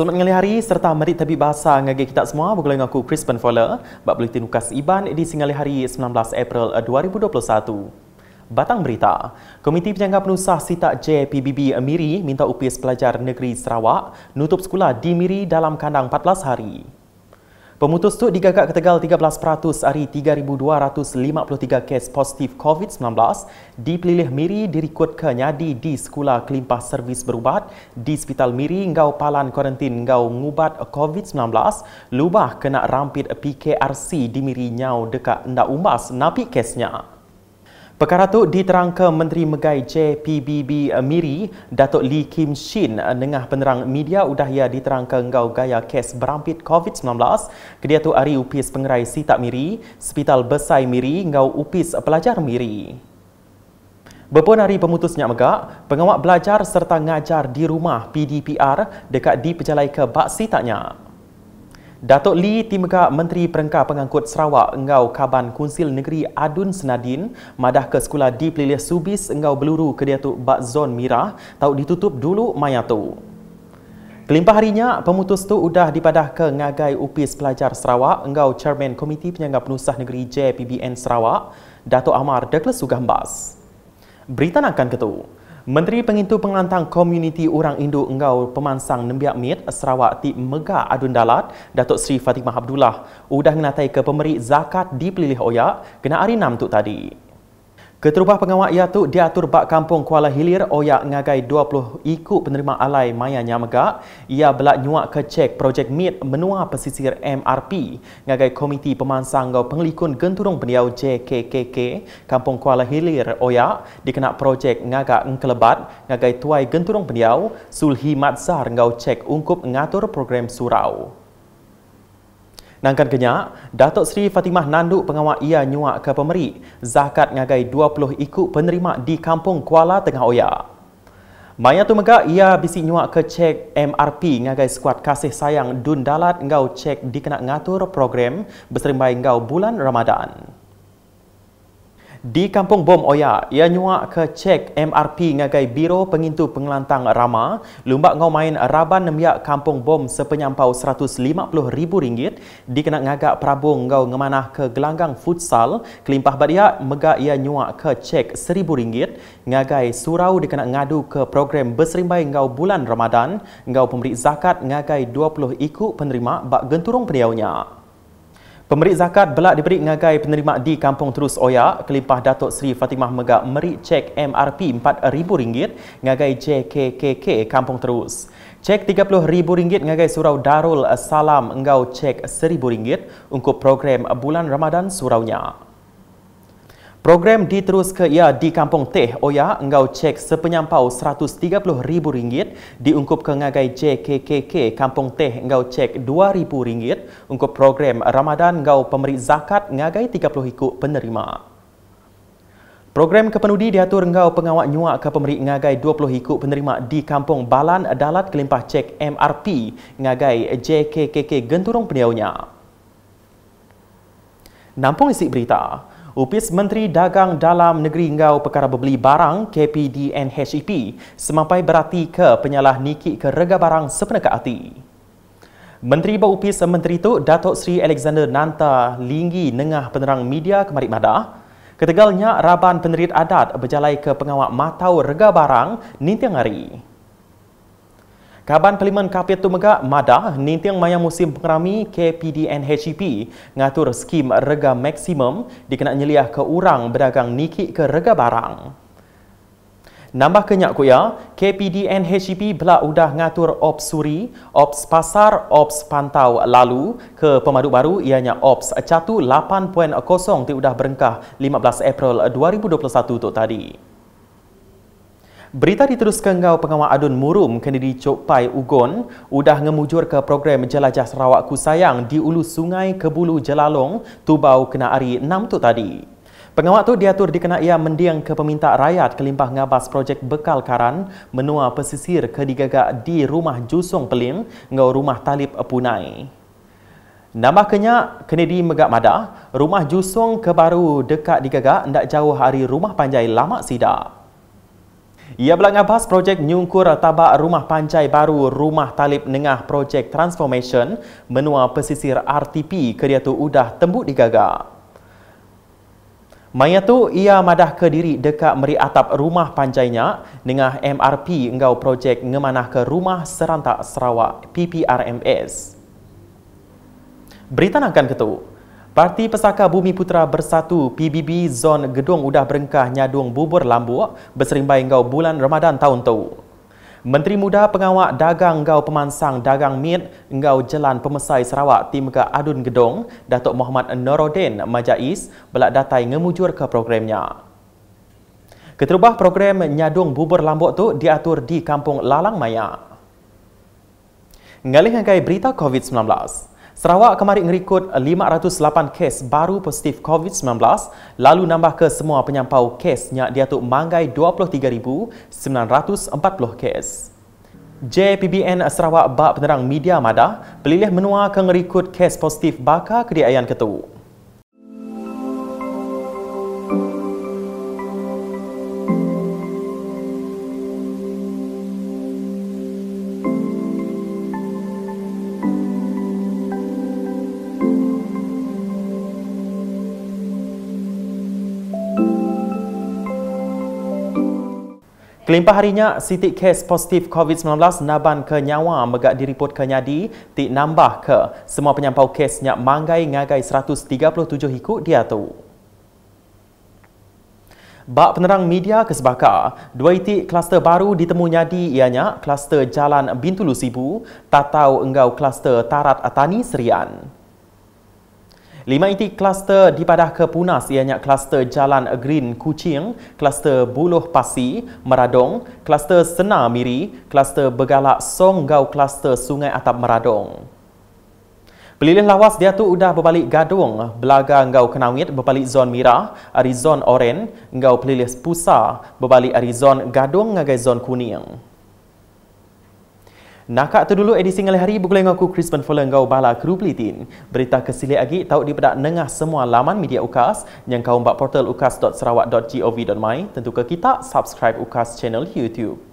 Selamat ngali hari serta merit tabi bahasa ngagi kita semua bergulai aku Crispin Fowler buat bulletin ukas Iban di singali hari 19 April 2021. Batang Berita, Komiti Penjaga Penusah Sita JPBB Miri minta upis pelajar negeri Sarawak nutup sekolah di Miri dalam kandang 14 hari. Pemutus tu digagak ke Tegal 13% hari 3,253 kes positif COVID-19 di dipilih Miri dirikut ke Nyadi di Sekolah Kelimpah Servis Berubat di Hospital Miri Ngau Palan Kuarantin Ngau Ngubat COVID-19 lubah kena rampit PKRC di Miri Nyau dekat Ndak Umbas napi kesnya. Perkara itu diterangka Menteri Megai JPBB eh, Miri, Datuk Lee Kim Shin dengan eh, penerang media udah ia diterangka engkau gaya kes berampit COVID-19. Kedia tu hari upis pengerai Sitak Miri, spital Besai Miri, engkau upis pelajar Miri. Berpun hari pemutusnya Megak, pengawak belajar serta ngajar di rumah PDPR dekat di Pejalai ke Baksi Datuk Li, Timga Menteri Perengka Pengangkut Sarawak Engau Kaban Kunsil Negeri Adun Senadin madah ke sekolah di Pelilih Subis Engau Beluru Kediatuk Bak Zon Mirah tau ditutup dulu tu. Kelimpah harinya, pemutus tu udah dipadah ke ngagai upis pelajar Sarawak engau Chairman Komiti Penyangga Penusah Negeri JPBN Sarawak, Datuk Amar Deklas Sugambas. Berita nakkan ketua. Menteri Pengintu Pengantang Komuniti Orang Indo Enggau Pemansang Nembiak Mit Sarawak Ti Mega Adun Dalat Datuk Seri Fatimah Abdullah udah ngelatai ke pemerik zakat dipilih Oya, Oyak kena hari 6 tu tadi. Keterubah pengawak Yatuk diatur bak kampung Kuala Hilir Oya ngagai 20 ikut penerima alai maya nyamegak. Ia belak nyuak ke cek projek MIT menua pesisir MRP ngagai komiti pemansang gau penglikun genturung beniau JKKK kampung Kuala Hilir Oya dikena projek ngagak ngkelebat ngagai tuai genturung beniau Sulhi Matsar gau cek ungkup ngatur program surau. Nangkan kenyak, Datuk Seri Fatimah Nanduk pengawal ia nyuak ke pemeri. Zakat ngagai 20 ikut penerima di kampung Kuala Tengah Oya. Maya tu megak ia bisi nyuak ke cek MRP ngagai skuad kasih sayang Dun Dalat ngau cek dikena ngatur program berserimbai ngau bulan Ramadan. Di Kampung Bom Oya, ia nyuak ke cek MRP ngagai Biro Pengintu Pengelantang Rama, lumbak ngau main raban nemiak Kampung Bom sepenyampau RM150,000 dikena ngagak Prabung ngau ngemanah ke gelanggang futsal, kelimpah badia megak ia nyuak ke cek RM1,000 ngagai surau dikena ngadu ke program berserimbai ngau bulan Ramadan, ngau pemberi zakat ngagai 20 ikut penerima bak genturung periaunya. Pemerik zakat belak diberi ngagai penerima di Kampung Terus Oya Kelimpah Datuk Seri Fatimah Megak merik cek MRP RM4,000 ngagai JKKK Kampung Terus. Cek RM30,000 ngagai Surau Darul Salam Engau cek RM1,000 untuk program bulan Ramadan Surau nya. Program diterus ke ia ya, di Kampung Teh Oya oh, engau cek sepenyampau RM130,000 diungkup ke ngagai JKKK Kampung Teh engau cek RM2,000 untuk program Ramadan engau pemberi zakat ngagai 30 ikut penerima. Program kepenudi diatur engau pengawak nyuak ke pemberi ngagai 20 ikut penerima di Kampung Balan Dalat Kelimpah Cek MRP ngagai JKKK Genturung Peniaunya. Nampung isi berita. Upis Menteri Dagang Dalam Negeri Ngau Perkara Bebeli Barang KPDNHEP e semampai berarti ke penyalah nikik ke rega barang sepenuh hati. Menteri Berupis Menteri itu Datuk Seri Alexander Nanta Linggi Nengah Penerang Media Kemarik Madah Ketegalnya Raban Penerit Adat berjalan ke pengawak matau rega barang nintiang hari. Kaban Parlimen Kapit Tumegak Mada nintiang maya musim pengerami KPDNHEP e ngatur skim rega maksimum dikena nyeliah ke orang berdagang nikik ke rega barang. Nambah kenyak kuya ya, KPDNHEP bela udah ngatur ops suri, ops pasar, ops pantau lalu ke pemadu baru ianya ops catu 8.0 ti udah berengkah 15 April 2021 tu tadi. Berita diteruskan ngau pengawal adun murum Kennedy Chok Pai Ugon sudah mengujur ke program Jelajah Sarawak Ku Sayang di ulu sungai Kebulu Jelalong, Tubau kena hari 6 tu tadi. Pengawal tu diatur dikena ia mendiang ke peminta rakyat kelimpah ngabas projek bekal karan menua pesisir ke digagak di rumah Jusung Pelin ngau rumah Talib Punai. Nambah kenyak, Kennedy Megak Madah, rumah Jusung kebaru dekat digagak tidak jauh hari rumah panjai lama sidak. Ia belakang bahas projek nyungkur tabak rumah pancai baru Rumah Talib Nengah Projek Transformation menua pesisir RTP tu Udah Tembuk digagak. Maya tu ia madah ke diri dekat meri atap rumah pancainya dengan MRP engau projek ngemanah ke rumah serantak Sarawak PPRMS. Berita nakkan ketua. Parti Pesaka Bumi Putra Bersatu PBB Zon Gedung Udah Berengkah Nyadung Bubur Lambuk berserimbai engkau bulan Ramadan tahun tu. Menteri Muda Pengawak Dagang Engkau Pemansang Dagang Mit Engkau jalan Pemesai Sarawak Tim ke Adun Gedung Datuk Muhammad Norodin Majais belak datai ngemujur ke programnya. Keterubah program Nyadung Bubur Lambuk tu diatur di Kampung Lalang Maya. Ngalih ngai berita COVID-19. Sarawak kemarin merekod 508 kes baru positif COVID-19 lalu nambah ke semua penyampau kes yang diatuk manggai 23,940 kes. JPBN Sarawak Bak Penerang Media mada pelilih menua ke merekod kes positif bakar kediayan ketua. Kelimpah harinya, sitik kes positif COVID-19 naban ke nyawa megak diriput ke nyadi, ti nambah ke semua penyampau kesnya manggai ngagai 137 ikut dia tu. Bak penerang media kesebaka, dua itik kluster baru ditemu nyadi ianya kluster Jalan Bintulu Sibu, tak tahu enggau kluster Tarat Atani Serian. Lima inti kluster di Padah Kepunas ianya kluster Jalan Green Kuching, kluster Buluh Pasi, Meradong, kluster Sena Miri, kluster Begalak Songgau kluster Sungai Atap Meradong. Pelilih lawas dia tu udah berbalik gadung, belaga engau kenawit berbalik zon mirah, ari zon oren, engau pelilih pusa berbalik ari zon gadung ngagai zon kuning. Nakak dulu edisi ngalih hari bukulai ngaku Crispin Fuller ngau bala kru pelitin. Berita kesilih lagi tahu di pedak nengah semua laman media UKAS yang kau mbak portal ukas.sarawak.gov.my tentu ke kita subscribe UKAS channel YouTube.